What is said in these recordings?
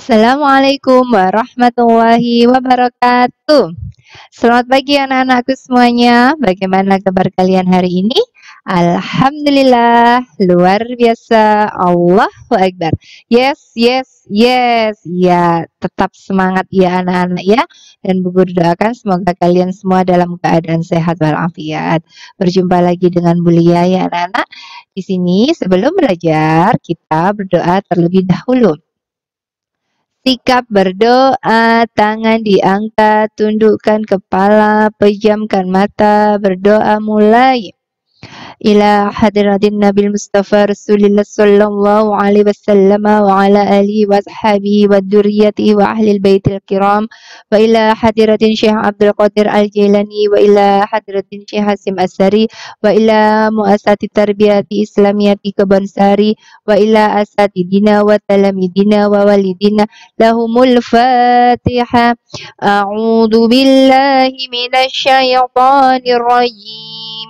Assalamualaikum warahmatullahi wabarakatuh. Selamat pagi anak-anakku semuanya. Bagaimana kabar kalian hari ini? Alhamdulillah, luar biasa. Allahu Akbar. Yes, yes, yes. Ya, tetap semangat ya anak-anak ya. Dan Bu doakan semoga kalian semua dalam keadaan sehat walafiat. Berjumpa lagi dengan Bulia ya anak-anak. Di sini sebelum belajar, kita berdoa terlebih dahulu. Sikap berdoa, tangan diangkat, tundukkan kepala, pejamkan mata, berdoa mulai. إلى حضرة النبي المصطفى رسول الله صلى الله عليه وسلم وعلى آله وأصحابه وذريته وأهل البيت الكرام وإلى حضرة الشيخ عبد القادر الجيلاني وإلى حضرة الشيخ حسيم السري وإلى مؤسسة التربية الإسلامية ساري وإلى أساتذتنا وتلاميذنا ووالدينا لهم الفاتحة أعوذ بالله من الشيطان الرجيم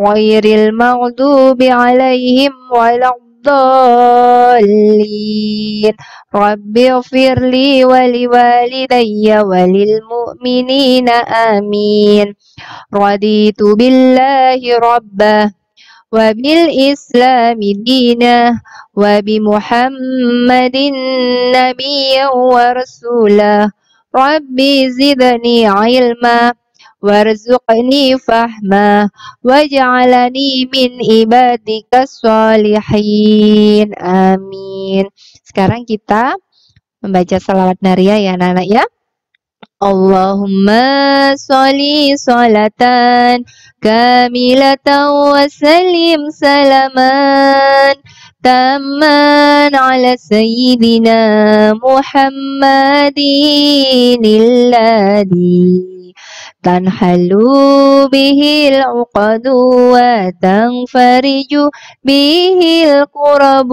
غير المغضوب عليهم ولا الضالين رب اغفر لي ولوالدي وللمؤمنين آمين رضيت بالله ربا وبالإسلام دينا وبمحمد نبيا ورسولا ربي زدني علما warzuqni fahma waj'alni min ibadika sholihin amin sekarang kita membaca salawat naria ya anak-anak ya Allahumma sholli sholatan kamilatan wa sallim salaman taman ala sayyidina Muhammadin illadhi تنحل به العقد وتنفرج به القرب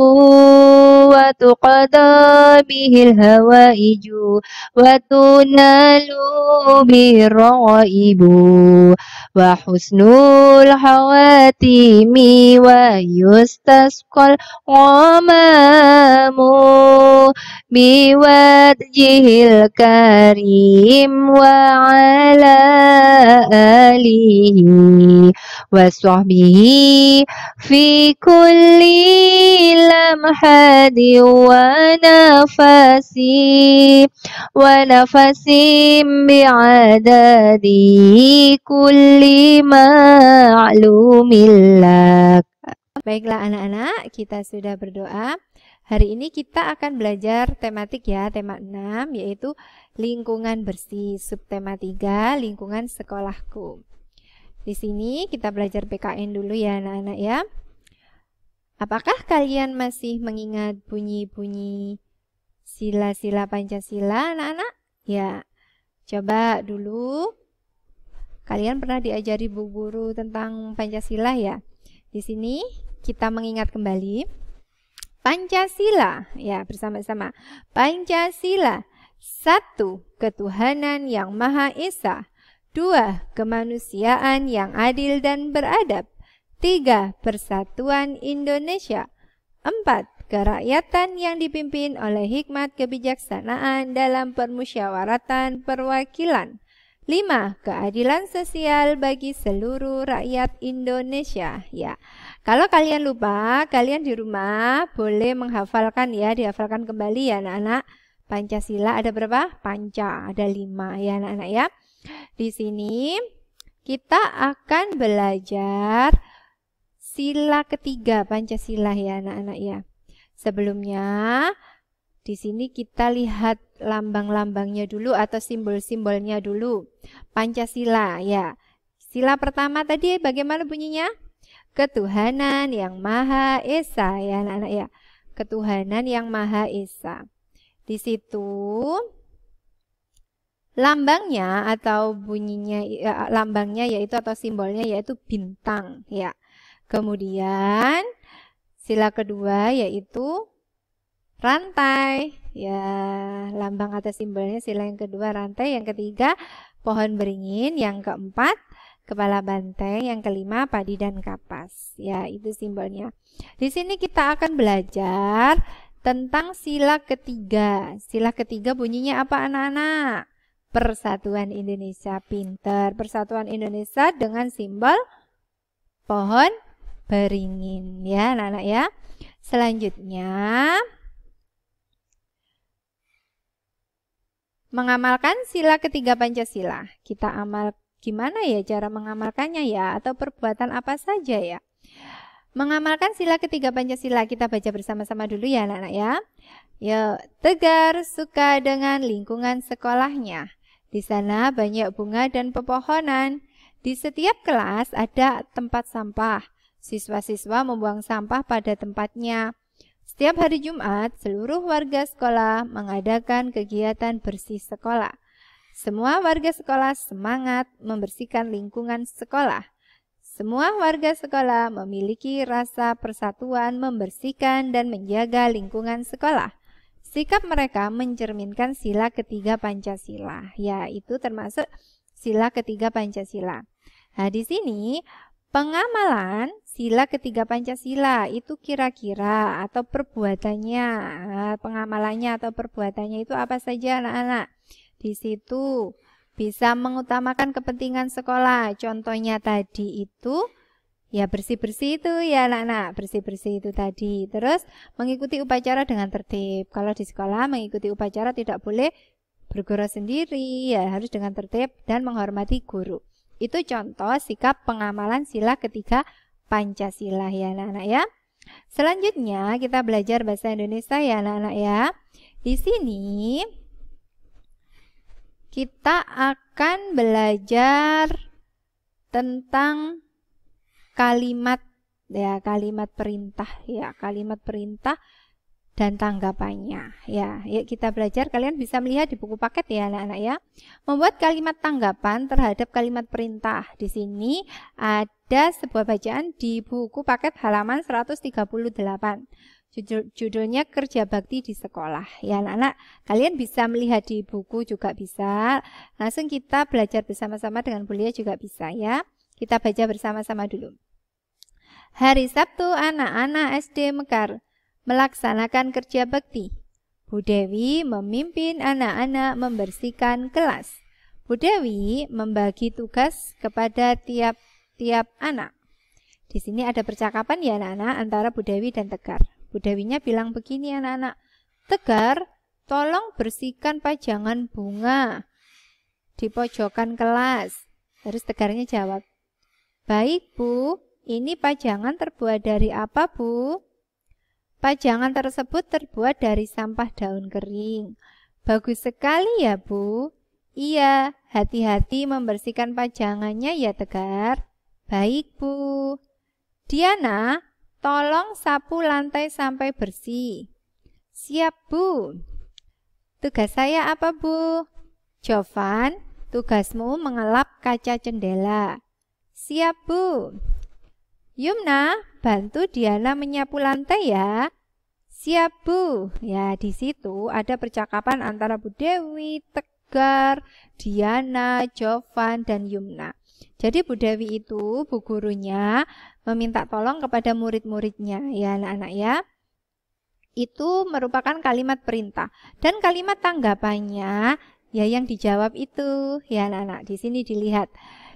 وتقضى به الهوائج وتنال به الرغائب وحسن الحواتم ويستسقى الغمام بوجهه الكريم وعلى آله وصحبه في كل لمحة ونفس ونفس بعدد كل معلوم لك Baiklah anak-anak, kita sudah berdoa. Hari ini kita akan belajar tematik ya, tema 6 yaitu lingkungan bersih, subtema 3 lingkungan sekolahku. Di sini kita belajar PKN dulu ya anak-anak ya. Apakah kalian masih mengingat bunyi-bunyi sila-sila Pancasila anak-anak? Ya. Coba dulu kalian pernah diajari Bu Guru tentang Pancasila ya? Di sini kita mengingat kembali Pancasila, ya bersama-sama. Pancasila, satu ketuhanan yang maha esa, dua kemanusiaan yang adil dan beradab, tiga persatuan Indonesia, empat kerakyatan yang dipimpin oleh hikmat kebijaksanaan dalam permusyawaratan perwakilan. lima Keadilan sosial bagi seluruh rakyat Indonesia. Ya. Kalau kalian lupa, kalian di rumah boleh menghafalkan ya, dihafalkan kembali ya anak-anak. Pancasila ada berapa? Panca, ada lima ya anak-anak ya. Di sini kita akan belajar sila ketiga Pancasila ya anak-anak ya. Sebelumnya di sini kita lihat lambang-lambangnya dulu atau simbol-simbolnya dulu. Pancasila ya. Sila pertama tadi bagaimana bunyinya? ketuhanan yang Maha Esa ya anak-anak ya. Ketuhanan yang Maha Esa. Di situ lambangnya atau bunyinya ya, lambangnya yaitu atau simbolnya yaitu bintang ya. Kemudian sila kedua yaitu rantai ya lambang atau simbolnya sila yang kedua rantai yang ketiga pohon beringin yang keempat kepala banteng, yang kelima padi dan kapas. Ya, itu simbolnya. Di sini kita akan belajar tentang sila ketiga. Sila ketiga bunyinya apa anak-anak? Persatuan Indonesia pinter. Persatuan Indonesia dengan simbol pohon beringin ya anak-anak ya. Selanjutnya mengamalkan sila ketiga Pancasila. Kita amalkan. Gimana ya cara mengamalkannya ya atau perbuatan apa saja ya? Mengamalkan sila ketiga Pancasila kita baca bersama-sama dulu ya anak-anak ya. Yuk, ya, Tegar suka dengan lingkungan sekolahnya. Di sana banyak bunga dan pepohonan. Di setiap kelas ada tempat sampah. Siswa-siswa membuang sampah pada tempatnya. Setiap hari Jumat, seluruh warga sekolah mengadakan kegiatan bersih sekolah. Semua warga sekolah semangat membersihkan lingkungan sekolah. Semua warga sekolah memiliki rasa persatuan membersihkan dan menjaga lingkungan sekolah. Sikap mereka mencerminkan sila ketiga Pancasila, yaitu termasuk sila ketiga Pancasila. Nah, di sini pengamalan sila ketiga Pancasila itu kira-kira atau perbuatannya, pengamalannya atau perbuatannya itu apa saja anak-anak? Di situ bisa mengutamakan kepentingan sekolah. Contohnya tadi itu ya bersih-bersih itu ya anak-anak, bersih-bersih itu tadi. Terus mengikuti upacara dengan tertib. Kalau di sekolah mengikuti upacara tidak boleh bergerak sendiri, ya harus dengan tertib dan menghormati guru. Itu contoh sikap pengamalan sila ketiga Pancasila ya anak-anak ya. Selanjutnya kita belajar bahasa Indonesia ya anak-anak ya. Di sini kita akan belajar tentang kalimat ya kalimat perintah ya kalimat perintah dan tanggapannya ya yuk kita belajar kalian bisa melihat di buku paket ya anak-anak ya membuat kalimat tanggapan terhadap kalimat perintah di sini ada sebuah bacaan di buku paket halaman 138 judulnya kerja bakti di sekolah. Ya anak-anak, kalian bisa melihat di buku juga bisa. Langsung kita belajar bersama-sama dengan Bulia juga bisa ya. Kita baca bersama-sama dulu. Hari Sabtu anak-anak SD Mekar melaksanakan kerja bakti. Bu Dewi memimpin anak-anak membersihkan kelas. Bu Dewi membagi tugas kepada tiap-tiap anak. Di sini ada percakapan ya anak-anak antara Bu Dewi dan Tegar. Bu Dewinya bilang begini anak-anak, Tegar, tolong bersihkan pajangan bunga di pojokan kelas. Terus Tegarnya jawab, Baik Bu, ini pajangan terbuat dari apa Bu? Pajangan tersebut terbuat dari sampah daun kering. Bagus sekali ya Bu. Iya, hati-hati membersihkan pajangannya ya Tegar. Baik Bu. Diana, Tolong sapu lantai sampai bersih. Siap, Bu. Tugas saya apa, Bu? Jovan, tugasmu mengelap kaca jendela. Siap, Bu. Yumna, bantu Diana menyapu lantai ya. Siap, Bu. Ya, di situ ada percakapan antara Bu Dewi, Tegar, Diana, Jovan, dan Yumna. Jadi Bu Dewi itu bu gurunya meminta tolong kepada murid-muridnya ya anak-anak ya itu merupakan kalimat perintah dan kalimat tanggapannya ya yang dijawab itu ya anak-anak di sini dilihat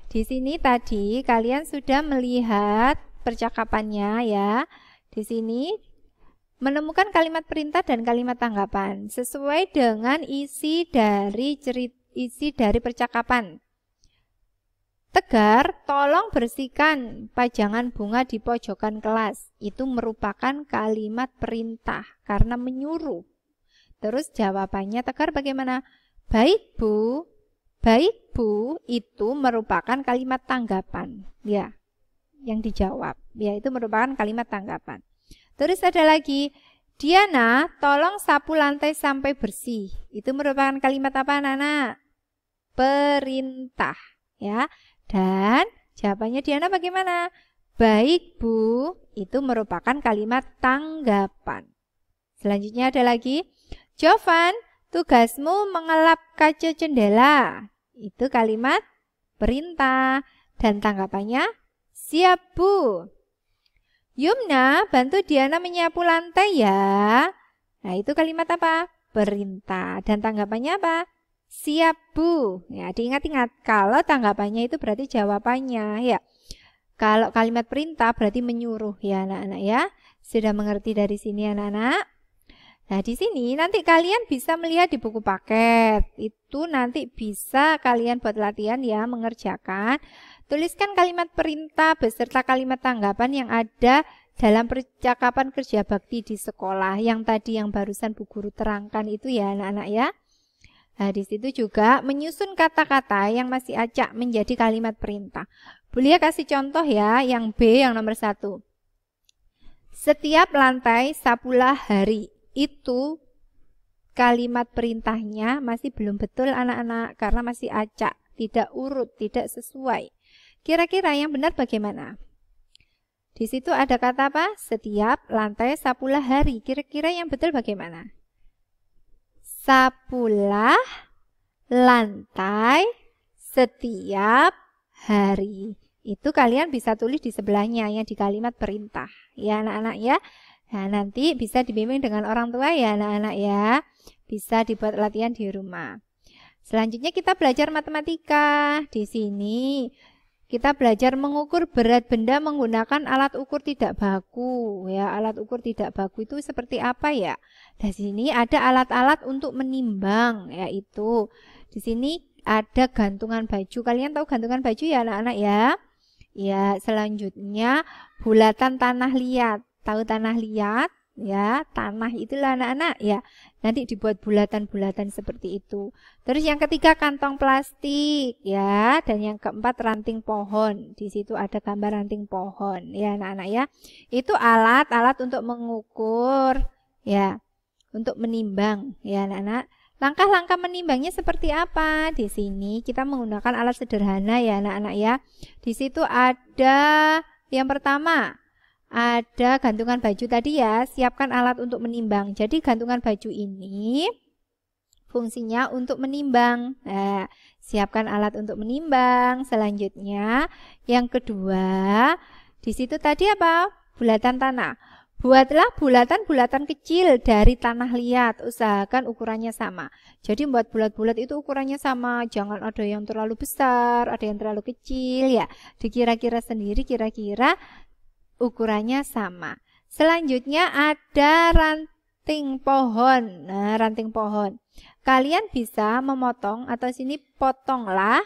di sini tadi kalian sudah melihat percakapannya ya di sini menemukan kalimat perintah dan kalimat tanggapan sesuai dengan isi dari cerita isi dari percakapan tegar, tolong bersihkan pajangan bunga di pojokan kelas. Itu merupakan kalimat perintah karena menyuruh. Terus jawabannya tegar bagaimana? Baik, Bu. Baik, Bu, itu merupakan kalimat tanggapan, ya. Yang dijawab, ya itu merupakan kalimat tanggapan. Terus ada lagi, Diana, tolong sapu lantai sampai bersih. Itu merupakan kalimat apa, Nana? Perintah, ya. Dan jawabannya Diana bagaimana? Baik Bu, itu merupakan kalimat tanggapan. Selanjutnya ada lagi. Jovan, tugasmu mengelap kaca jendela. Itu kalimat perintah. Dan tanggapannya, siap Bu. Yumna, bantu Diana menyapu lantai ya. Nah, itu kalimat apa? Perintah. Dan tanggapannya apa? Siap, Bu. Ya, diingat-ingat kalau tanggapannya itu berarti jawabannya ya. Kalau kalimat perintah berarti menyuruh ya anak-anak ya. Sudah mengerti dari sini anak-anak? Nah, di sini nanti kalian bisa melihat di buku paket. Itu nanti bisa kalian buat latihan ya mengerjakan. Tuliskan kalimat perintah beserta kalimat tanggapan yang ada dalam percakapan kerja bakti di sekolah yang tadi yang barusan Bu Guru terangkan itu ya anak-anak ya. Nah, di situ juga menyusun kata-kata yang masih acak menjadi kalimat perintah. Beliau ya kasih contoh ya, yang B, yang nomor satu. Setiap lantai sapulah hari itu kalimat perintahnya masih belum betul anak-anak karena masih acak, tidak urut, tidak sesuai. Kira-kira yang benar bagaimana? Di situ ada kata apa? Setiap lantai sapulah hari. Kira-kira yang betul bagaimana? Sapulah lantai setiap hari. Itu kalian bisa tulis di sebelahnya yang di kalimat perintah. Ya anak-anak ya. Nah, nanti bisa dibimbing dengan orang tua ya anak-anak ya. Bisa dibuat latihan di rumah. Selanjutnya kita belajar matematika. Di sini kita belajar mengukur berat benda menggunakan alat ukur tidak baku ya alat ukur tidak baku itu seperti apa ya di sini ada alat-alat untuk menimbang yaitu di sini ada gantungan baju kalian tahu gantungan baju ya anak-anak ya ya selanjutnya bulatan tanah liat tahu tanah liat ya tanah itulah anak-anak ya nanti dibuat bulatan-bulatan seperti itu terus yang ketiga kantong plastik ya dan yang keempat ranting pohon di situ ada gambar ranting pohon ya anak-anak ya itu alat-alat untuk mengukur ya untuk menimbang ya anak-anak Langkah-langkah menimbangnya seperti apa? Di sini kita menggunakan alat sederhana ya anak-anak ya. Di situ ada yang pertama ada gantungan baju tadi ya, siapkan alat untuk menimbang. Jadi gantungan baju ini fungsinya untuk menimbang. Nah, siapkan alat untuk menimbang. Selanjutnya, yang kedua, di situ tadi apa? Bulatan tanah. Buatlah bulatan-bulatan kecil dari tanah liat, usahakan ukurannya sama. Jadi buat bulat-bulat itu ukurannya sama, jangan ada yang terlalu besar, ada yang terlalu kecil ya. Dikira-kira sendiri kira-kira ukurannya sama. Selanjutnya ada ranting pohon. Nah, ranting pohon. Kalian bisa memotong atau sini potonglah.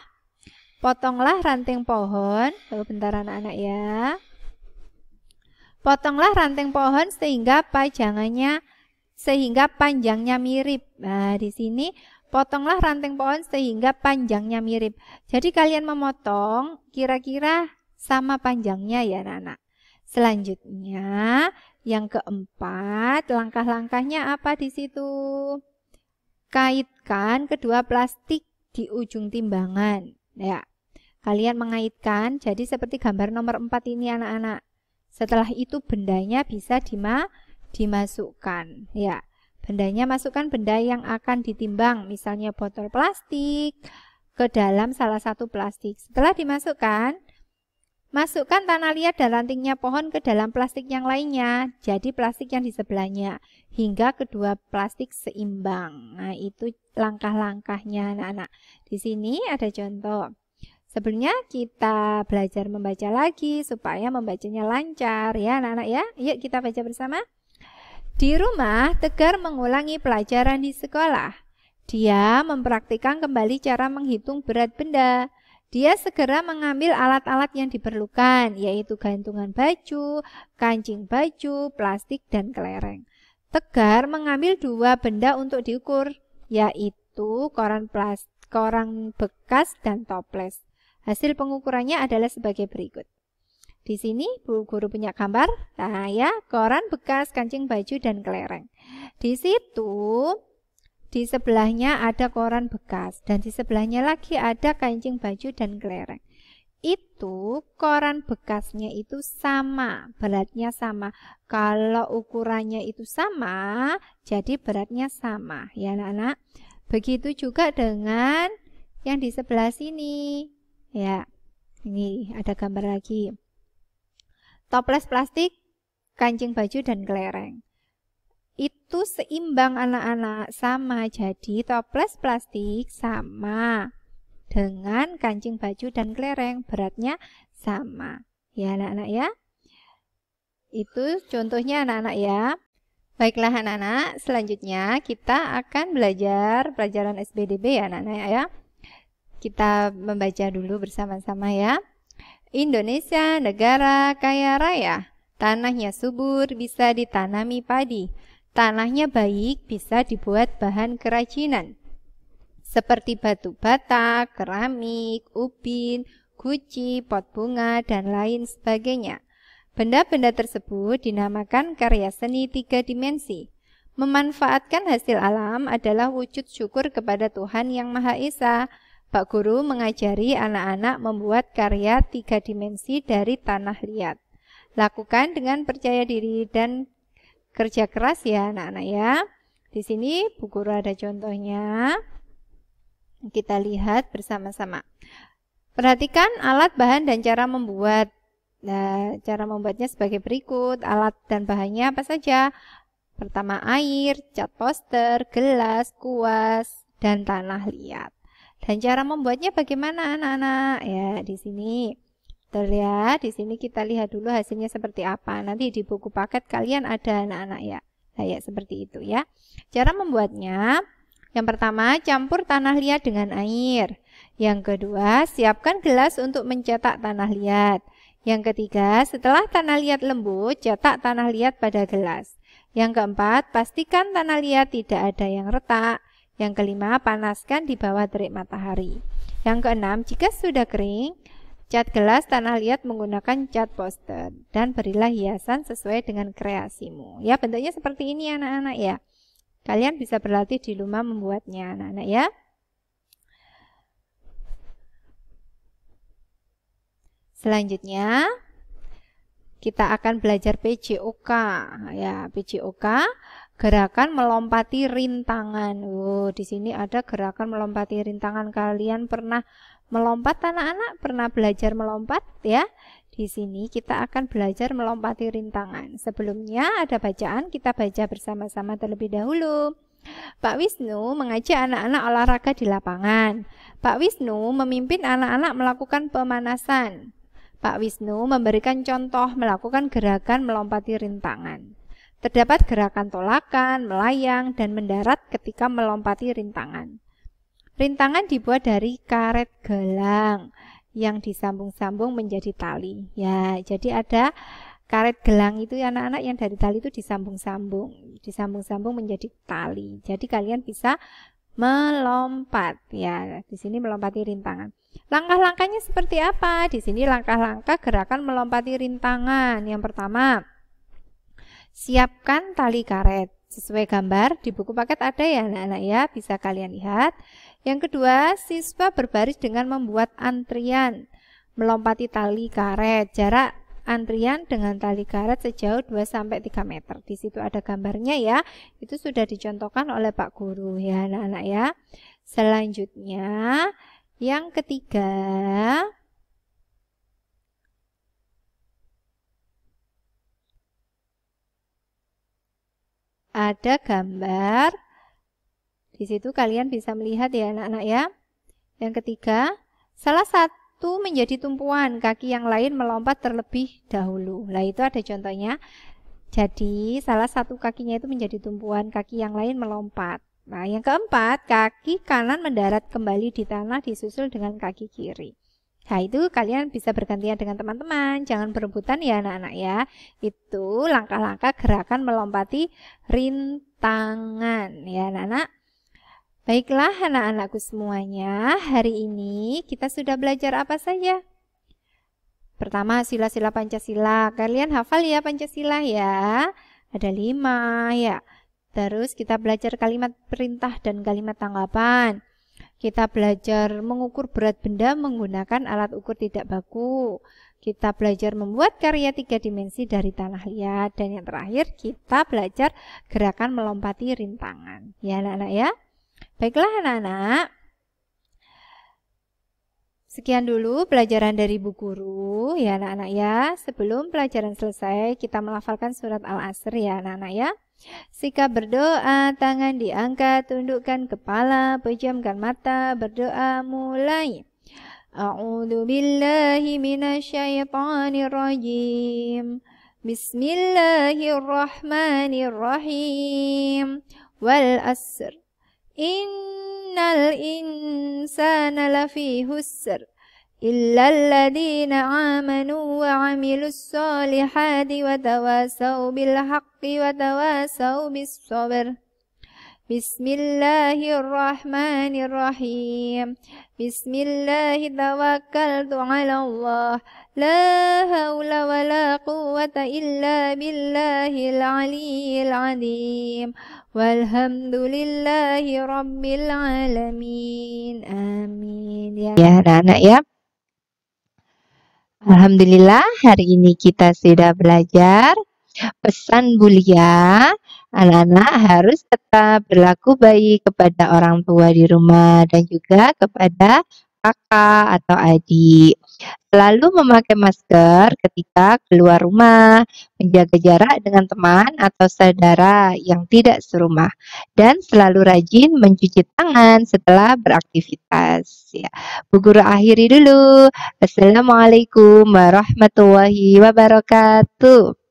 Potonglah ranting pohon. Tunggu oh, bentar anak-anak ya. Potonglah ranting pohon sehingga pajangannya sehingga panjangnya mirip. Nah, di sini potonglah ranting pohon sehingga panjangnya mirip. Jadi kalian memotong kira-kira sama panjangnya ya, anak-anak. Selanjutnya, yang keempat, langkah-langkahnya apa di situ? Kaitkan kedua plastik di ujung timbangan. Ya, kalian mengaitkan, jadi seperti gambar nomor 4 ini anak-anak. Setelah itu bendanya bisa dima dimasukkan. Ya, bendanya masukkan benda yang akan ditimbang, misalnya botol plastik, ke dalam salah satu plastik. Setelah dimasukkan, Masukkan tanah liat dan rantingnya pohon ke dalam plastik yang lainnya, jadi plastik yang di sebelahnya, hingga kedua plastik seimbang. Nah, itu langkah-langkahnya anak-anak. Di sini ada contoh. Sebelumnya kita belajar membaca lagi supaya membacanya lancar ya anak-anak ya. Yuk kita baca bersama. Di rumah, Tegar mengulangi pelajaran di sekolah. Dia mempraktikkan kembali cara menghitung berat benda. Dia segera mengambil alat-alat yang diperlukan, yaitu gantungan baju, kancing baju, plastik, dan kelereng. Tegar mengambil dua benda untuk diukur, yaitu koran, plas, koran bekas dan toples. Hasil pengukurannya adalah sebagai berikut. Di sini Bu Guru punya gambar, nah ya, koran bekas, kancing baju dan kelereng. Di situ di sebelahnya ada koran bekas, dan di sebelahnya lagi ada kancing baju dan kelereng. Itu koran bekasnya itu sama, beratnya sama. Kalau ukurannya itu sama, jadi beratnya sama, ya anak-anak. Begitu juga dengan yang di sebelah sini. Ya, ini ada gambar lagi. Toples plastik, kancing baju, dan kelereng itu seimbang anak-anak sama jadi toples plastik sama dengan kancing baju dan kelereng beratnya sama ya anak-anak ya itu contohnya anak-anak ya baiklah anak-anak selanjutnya kita akan belajar pelajaran SBDB ya anak-anak ya kita membaca dulu bersama-sama ya Indonesia negara kaya raya tanahnya subur bisa ditanami padi Tanahnya baik bisa dibuat bahan kerajinan seperti batu bata, keramik, ubin, guci, pot bunga, dan lain sebagainya. Benda-benda tersebut dinamakan karya seni tiga dimensi. Memanfaatkan hasil alam adalah wujud syukur kepada Tuhan Yang Maha Esa. Pak Guru mengajari anak-anak membuat karya tiga dimensi dari tanah liat. Lakukan dengan percaya diri dan kerja keras ya anak-anak ya. Di sini Bu Guru ada contohnya. Kita lihat bersama-sama. Perhatikan alat, bahan, dan cara membuat. Nah, cara membuatnya sebagai berikut. Alat dan bahannya apa saja? Pertama air, cat poster, gelas, kuas, dan tanah liat. Dan cara membuatnya bagaimana anak-anak? Ya, di sini. Betul ya, di sini kita lihat dulu hasilnya seperti apa. Nanti di buku paket kalian ada anak-anak ya. Kayak nah, seperti itu ya. Cara membuatnya, yang pertama campur tanah liat dengan air. Yang kedua, siapkan gelas untuk mencetak tanah liat. Yang ketiga, setelah tanah liat lembut, cetak tanah liat pada gelas. Yang keempat, pastikan tanah liat tidak ada yang retak. Yang kelima, panaskan di bawah terik matahari. Yang keenam, jika sudah kering, Cat gelas tanah liat menggunakan cat poster dan berilah hiasan sesuai dengan kreasimu. Ya, bentuknya seperti ini anak-anak ya. Kalian bisa berlatih di rumah membuatnya anak-anak ya. Selanjutnya kita akan belajar PJOK ya, PJOK gerakan melompati rintangan. Oh, di sini ada gerakan melompati rintangan. Kalian pernah melompat anak-anak? Pernah belajar melompat ya? Di sini kita akan belajar melompati rintangan. Sebelumnya ada bacaan, kita baca bersama-sama terlebih dahulu. Pak Wisnu mengajak anak-anak olahraga di lapangan. Pak Wisnu memimpin anak-anak melakukan pemanasan. Pak Wisnu memberikan contoh melakukan gerakan melompati rintangan. Terdapat gerakan tolakan, melayang, dan mendarat ketika melompati rintangan. Rintangan dibuat dari karet gelang yang disambung-sambung menjadi tali. Ya, jadi ada karet gelang itu anak-anak yang dari tali itu disambung-sambung, disambung-sambung menjadi tali. Jadi kalian bisa melompat ya. Di sini melompati rintangan. Langkah-langkahnya seperti apa? Di sini langkah-langkah gerakan melompati rintangan. Yang pertama, Siapkan tali karet. Sesuai gambar di buku paket ada ya anak-anak ya, bisa kalian lihat. Yang kedua, siswa berbaris dengan membuat antrian melompati tali karet. Jarak antrian dengan tali karet sejauh 2 sampai 3 meter. Di situ ada gambarnya ya. Itu sudah dicontohkan oleh Pak Guru ya anak-anak ya. Selanjutnya yang ketiga, ada gambar. Di situ kalian bisa melihat ya anak-anak ya. Yang ketiga, salah satu menjadi tumpuan, kaki yang lain melompat terlebih dahulu. Nah, itu ada contohnya. Jadi, salah satu kakinya itu menjadi tumpuan, kaki yang lain melompat. Nah, yang keempat, kaki kanan mendarat kembali di tanah disusul dengan kaki kiri. Nah itu kalian bisa bergantian dengan teman-teman Jangan berebutan ya anak-anak ya Itu langkah-langkah gerakan melompati rintangan Ya anak-anak Baiklah anak-anakku semuanya Hari ini kita sudah belajar apa saja? Pertama sila-sila Pancasila Kalian hafal ya Pancasila ya Ada lima ya Terus kita belajar kalimat perintah dan kalimat tanggapan kita belajar mengukur berat benda menggunakan alat ukur tidak baku. Kita belajar membuat karya tiga dimensi dari tanah liat. Dan yang terakhir, kita belajar gerakan melompati rintangan. Ya anak-anak ya. Baiklah anak-anak, Sekian dulu pelajaran dari Bu Guru ya anak-anak ya. Sebelum pelajaran selesai kita melafalkan surat Al-Asr ya anak-anak ya. Sikap berdoa, tangan diangkat, tundukkan kepala, pejamkan mata, berdoa mulai. A'udzu billahi minasyaitonir Bismillahirrahmanirrahim. Wal asr. In إن الإنسان لفي خسر إلا الذين آمنوا وعملوا الصالحات وتواسوا بالحق وتواسوا بالصبر بسم الله الرحمن الرحيم بسم الله توكلت على الله لا حول ولا قوة إلا بالله العلي العظيم Walhamdulillahi Rabbil Alamin Amin Ya, ya anak-anak ya Alhamdulillah hari ini kita sudah belajar Pesan bulia Anak-anak harus tetap berlaku baik kepada orang tua di rumah dan juga kepada kakak atau adik. Selalu memakai masker ketika keluar rumah, menjaga jarak dengan teman atau saudara yang tidak serumah, dan selalu rajin mencuci tangan setelah beraktivitas. Ya. Bu Guru akhiri dulu. Assalamualaikum warahmatullahi wabarakatuh.